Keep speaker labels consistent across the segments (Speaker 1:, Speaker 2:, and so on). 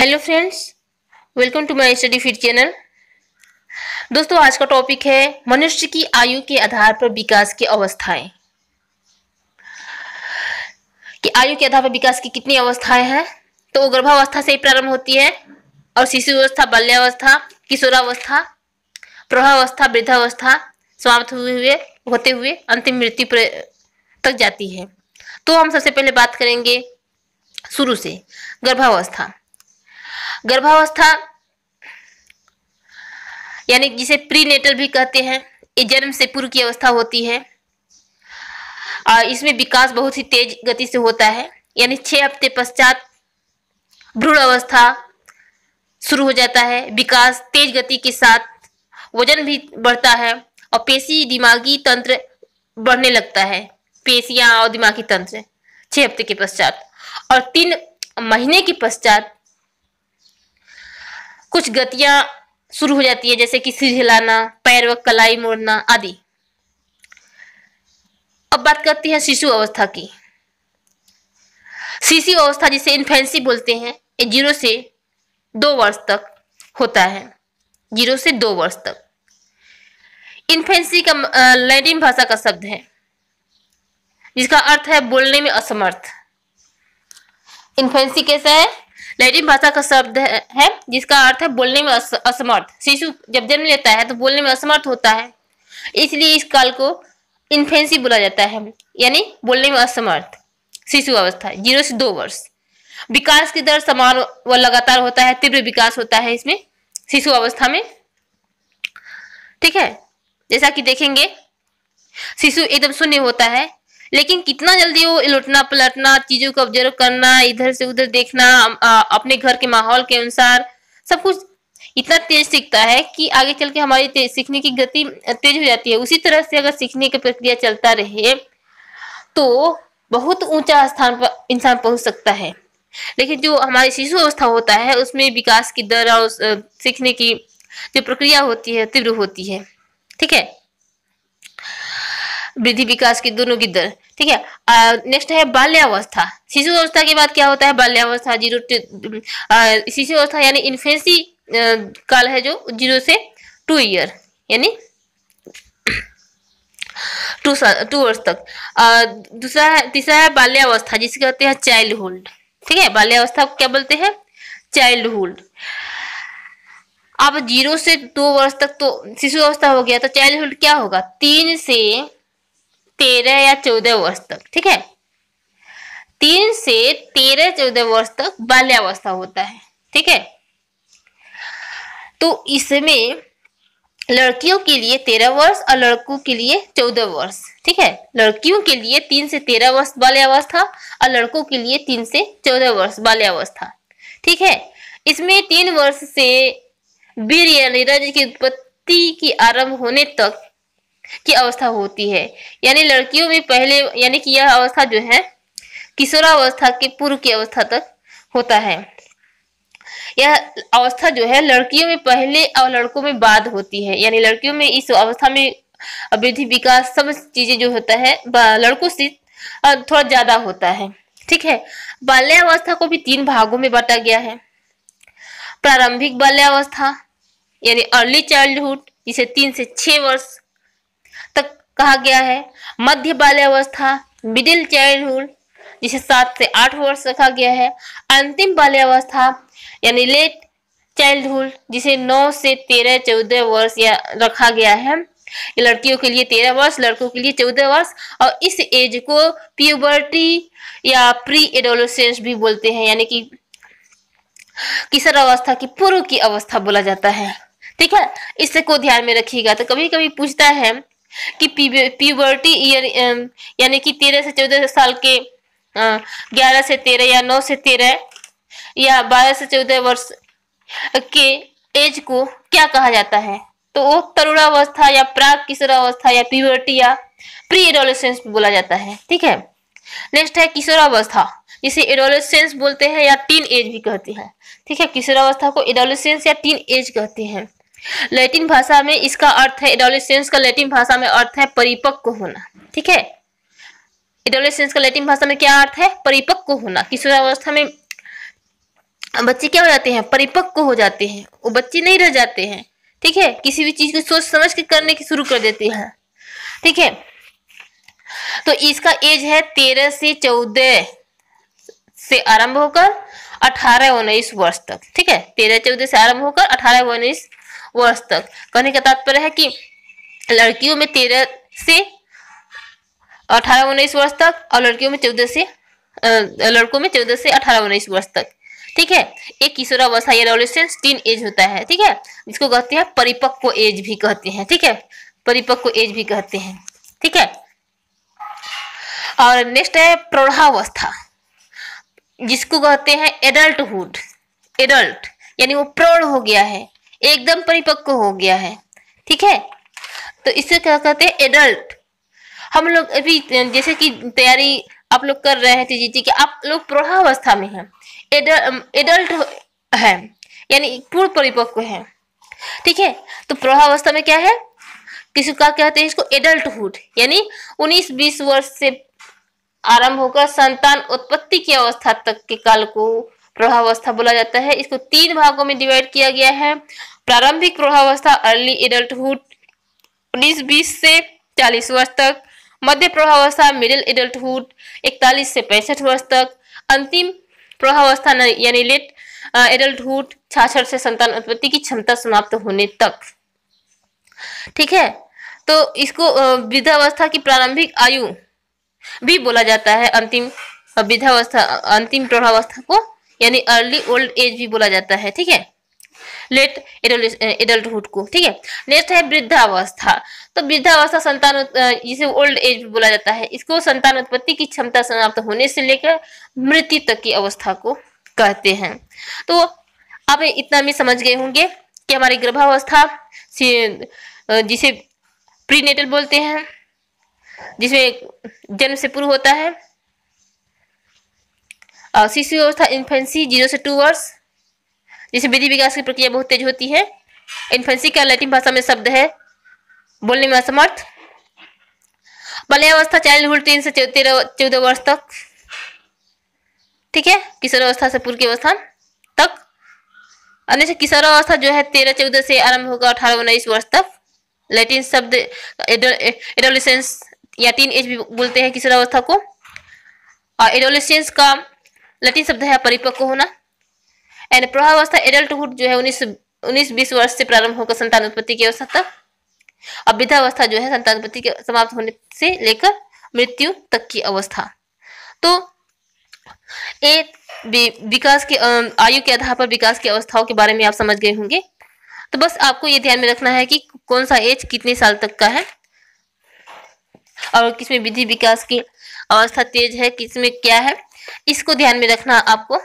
Speaker 1: hello friends welcome to my study feed channel दोस्तों आज का टॉपिक है मनुष्य की आयु के आधार पर विकास की अवस्थाएं कि आयु के आधार पर विकास की कितनी अवस्थाएं हैं तो गर्भावस्था से ही प्रारंभ होती है और शिशु अवस्था बाल्यावस्था किशोरावस्था प्रभावस्था वृद्धावस्था समाप्त हुए हुए होते हुए अंतिम मृत्यु तक जाती है तो हम सबसे पहले बात करेंगे शुरू से गर्भावस्था गर्भावस्था यानी जिसे प्रीनेटल भी कहते हैं ये जन्म से पूर्व की अवस्था होती है और इसमें विकास बहुत ही तेज गति से होता है यानी छह हफ्ते पश्चात भ्रूण अवस्था शुरू हो जाता है विकास तेज गति के साथ वजन भी बढ़ता है और पेशी दिमागी तंत्र बढ़ने लगता है पेशियां और दिमागी तंत्र छह हफ्ते के पश्चात और तीन महीने के पश्चात कुछ गतियां शुरू हो जाती है जैसे कि सिर हिलाना पैर व कलाई मोड़ना आदि अब बात करते हैं शिशु अवस्था की शिशु अवस्था जिसे इन्फेंसी बोलते हैं जीरो से दो वर्ष तक होता है जीरो से दो वर्ष तक इन्फेंसी का लैटिन भाषा का शब्द है जिसका अर्थ है बोलने में असमर्थ इन्फेंसी कैसा है लैटिन भाषा का शब्द है जिसका अर्थ है बोलने में असमर्थ शिशु जब जन्म लेता है तो बोलने में असमर्थ होता है इसलिए इस काल को इन्फेंसी बोला जाता है यानी बोलने में असमर्थ शिशु अवस्था जीरो से दो वर्ष विकास की दर समान व लगातार होता है तीव्र विकास होता है इसमें शिशु अवस्था में ठीक है जैसा कि देखेंगे शिशु एकदम शून्य होता है लेकिन कितना जल्दी वो लुटना पलटना चीजों को ऑब्जर्व करना इधर से उधर देखना अपने घर के माहौल के अनुसार सब कुछ इतना तेज सीखता है कि आगे चल के हमारी सीखने की गति तेज हो जाती है उसी तरह से अगर सीखने की प्रक्रिया चलता रहे तो बहुत ऊंचा स्थान पर इंसान पहुंच सकता है लेकिन जो हमारी शिशु अवस्था होता है उसमें विकास की दर और सीखने की जो प्रक्रिया होती है तीव्र होती है ठीक है वृद्धि विकास की दोनों की दर ठीक है नेक्स्ट है बाल्यावस्था शिशु अवस्था के बाद क्या होता है बाल्यावस्था जीरो शिशु अवस्था यानी इन्फेंसी काल है जो जीरो से टू ईयर यानी टू टू वर्ष तक दूसरा है तीसरा है बाल्यावस्था जिसे कहते हैं चाइल्ड हुड ठीक है बाल्यावस्था को क्या बोलते हैं चाइल्ड हुड अब जीरो से दो वर्ष तक तो शिशु अवस्था हो गया तो चाइल्ड हुड क्या होगा तीन से तेरह या चौदह वर्ष तक ठीक है तीन से तेरह चौदह वर्ष तक बाल्यावस्था होता है ठीक है तो इसमें लड़कियों के लिए तेरह वर्ष और लड़कों के लिए चौदह वर्ष ठीक है लड़कियों के लिए तीन से तेरह वर्ष बाल्यावस्था और लड़कों के लिए तीन से चौदह वर्ष बाल्यावस्था ठीक है इसमें तीन वर्ष से वीर या नीरज की उत्पत्ति की आरंभ होने तक की अवस्था होती है यानी लड़कियों में पहले यानी कि यह अवस्था जो है किशोरावस्था के पूर्व की अवस्था तक होता है यह अवस्था जो है लड़कियों में पहले और लड़कों में बाद होती है यानी लड़कियों में इस अवस्था में वृद्धि विकास सब चीजें जो होता है लड़कों से थोड़ा ज्यादा होता है ठीक है बाल्यावस्था को भी तीन भागों में बांटा गया है प्रारंभिक बाल्यावस्था यानी अर्ली चाइल्डहुड जिसे तीन से छह वर्ष कहा गया है मध्य बाल्यावस्था मिडिल चाइल्डहुड जिसे सात से आठ वर्ष रखा गया है अंतिम बाल्यावस्था यानी लेट चाइल्डहुड जिसे नौ से तेरह चौदह वर्ष या रखा गया है लड़कियों के लिए तेरह वर्ष लड़कों के लिए चौदह वर्ष और इस एज को प्यूबर्टी या प्री एडोलोसेंस भी बोलते हैं यानी कि किशोर अवस्था की पूर्व की अवस्था बोला जाता है ठीक है इससे को ध्यान में रखिएगा तो कभी कभी पूछता है कि प्यूबर्टी ईयर um, यानी कि तेरह से चौदह साल के ग्यारह से तेरह या नौ से तेरह या बारह से चौदह वर्ष के एज को क्या कहा जाता है तो वो तरुणावस्था या प्राग किशोरावस्था या प्यूबर्टी या प्री एडोलेसेंस बोला जाता है ठीक है नेक्स्ट है किशोरावस्था जिसे एडोलेसेंस बोलते हैं या टीन एज भी कहते हैं ठीक है किशोरावस्था को एडोलेसेंस या टीन एज कहते हैं लैटिन भाषा में इसका अर्थ है एडोलेसेंस का लैटिन भाषा में अर्थ है परिपक्व होना ठीक है एडोलेसेंस का लैटिन भाषा में क्या अर्थ है परिपक्व होना किशोरावस्था में बच्चे क्या हो जाते हैं परिपक्व हो जाते हैं वो बच्चे नहीं रह जाते हैं ठीक है किसी भी चीज को सोच समझ के करने की शुरू कर देते हैं ठीक है तो इसका एज है तेरह से चौदह से आरंभ होकर अठारह उन्नीस वर्ष तक ठीक है तेरह चौदह से आरंभ होकर अठारह उन्नीस वर्ष तक कहने का तात्पर्य है कि लड़कियों में तेरह से अठारह उन्नीस वर्ष तक और लड़कियों में चौदह से लड़कों में चौदह से अठारह उन्नीस वर्ष तक ठीक है एक किशोरावस्था या एडोलेसेंस टीन एज होता है ठीक है जिसको कहते हैं परिपक्व एज भी कहते हैं ठीक है परिपक्व एज भी कहते हैं ठीक है और नेक्स्ट है प्रौढ़ावस्था जिसको कहते हैं एडल्टहुड एडल्ट यानी वो प्रौढ़ हो गया है एकदम परिपक्व हो गया है ठीक है तो इसे क्या कहते हैं एडल्ट हम लोग अभी जैसे कि तैयारी आप लोग कर रहे हैं जी की आप लोग प्रौढ़ावस्था में हैं एडल्ट um, है यानी पूर्ण परिपक्व है ठीक है तो प्रौढ़ावस्था में क्या है किसी का कहते हैं इसको एडल्टहुड यानी उन्नीस बीस वर्ष से आरंभ होकर संतान उत्पत्ति की अवस्था तक के काल को प्रभावस्था बोला जाता है इसको तीन भागों में डिवाइड किया गया है प्रारंभिक प्रभावस्था अर्ली एडल्टहुड उन्नीस बीस से चालीस वर्ष तक मध्य प्रभावस्था मिडिल एडल्टहुड इकतालीस से पैंसठ वर्ष तक अंतिम प्रभावस्था यानी लेट एडल्टहुड uh, छाछठ से संतान उत्पत्ति की क्षमता समाप्त होने तक ठीक है तो इसको uh, वृद्धावस्था की प्रारंभिक आयु भी बोला जाता है अंतिम uh, वृद्धावस्था अंतिम प्रभावस्था को यानी अर्ली ओल्ड एज भी बोला जाता है ठीक है लेट एडल्टुड को ठीक है नेक्स्ट है वृद्धावस्था तो वृद्धावस्था संतान जिसे ओल्ड एज भी बोला जाता है इसको संतान उत्पत्ति की क्षमता समाप्त होने से लेकर मृत्यु तक की अवस्था को कहते हैं तो आप इतना भी समझ गए होंगे कि हमारी गर्भावस्था जिसे प्रीनेटल बोलते हैं जिसमें जन्म से पूर्व होता है शिशु अवस्था इन्फेंसी जीरो से टू वर्ष जिसे विधि विकास की प्रक्रिया बहुत तेज होती है इन्फेंसी का लैटिन भाषा में शब्द है बोलने में असमर्थ बाल्यावस्था चाइल्डहुड तीन से तेरह चौदह वर्ष तक ठीक है किशोर अवस्था से पूर्व की अवस्था तक अन्य से किशोर अवस्था जो है तेरह चौदह से आरंभ होगा अठारह उन्नीस वर्ष तक लैटिन शब्द एडोलिसेंस या टीन एज भी बोलते हैं किशोर अवस्था को और एडोलिसेंस का लैटिन शब्द है परिपक्व होना एंड प्रौढ़ावस्था एडल्टहुड जो है उन्नीस उन्नीस बीस वर्ष से प्रारंभ होकर संतान उत्पत्ति की अवस्था तक और वृद्धावस्था जो है संतान उत्पत्ति के समाप्त होने से लेकर मृत्यु तक की अवस्था तो ए विकास के आयु के आधार पर विकास की अवस्थाओं के बारे में आप समझ गए होंगे तो बस आपको ये ध्यान में रखना है कि कौन सा एज कितने साल तक का है और किसमें विधि विकास की अवस्था तेज है किसमें क्या है इसको ध्यान में रखना आपको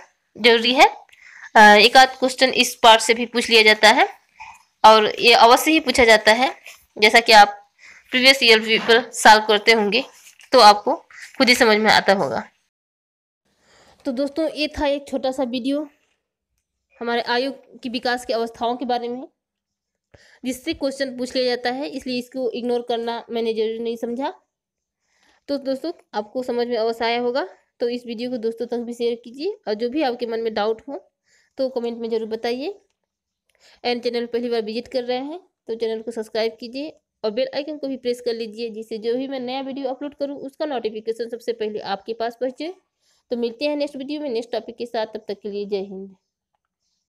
Speaker 1: जरूरी है एक आध क्वेश्चन इस पार्ट से भी पूछ लिया जाता है और ये अवश्य ही पूछा जाता है जैसा कि आप प्रीवियस ईयर पेपर साल करते होंगे तो आपको खुद ही समझ में आता होगा तो दोस्तों ये था एक छोटा सा वीडियो हमारे आयु की विकास की अवस्थाओं के बारे में जिससे क्वेश्चन पूछ लिया जाता है इसलिए इसको इग्नोर करना मैंने जरूरी नहीं समझा तो दोस्तों आपको समझ में अवश्य आया होगा तो इस वीडियो को दोस्तों तक भी शेयर कीजिए और जो भी आपके मन में डाउट हो तो कमेंट में ज़रूर बताइए एंड चैनल पहली बार विजिट कर रहे हैं तो चैनल को सब्सक्राइब कीजिए और बेल आइकन को भी प्रेस कर लीजिए जिससे जो भी मैं नया वीडियो अपलोड करूँ उसका नोटिफिकेशन सबसे पहले आपके पास पहुँचे तो मिलते हैं नेक्स्ट वीडियो में नेक्स्ट टॉपिक के साथ तब तक के लिए जय हिंद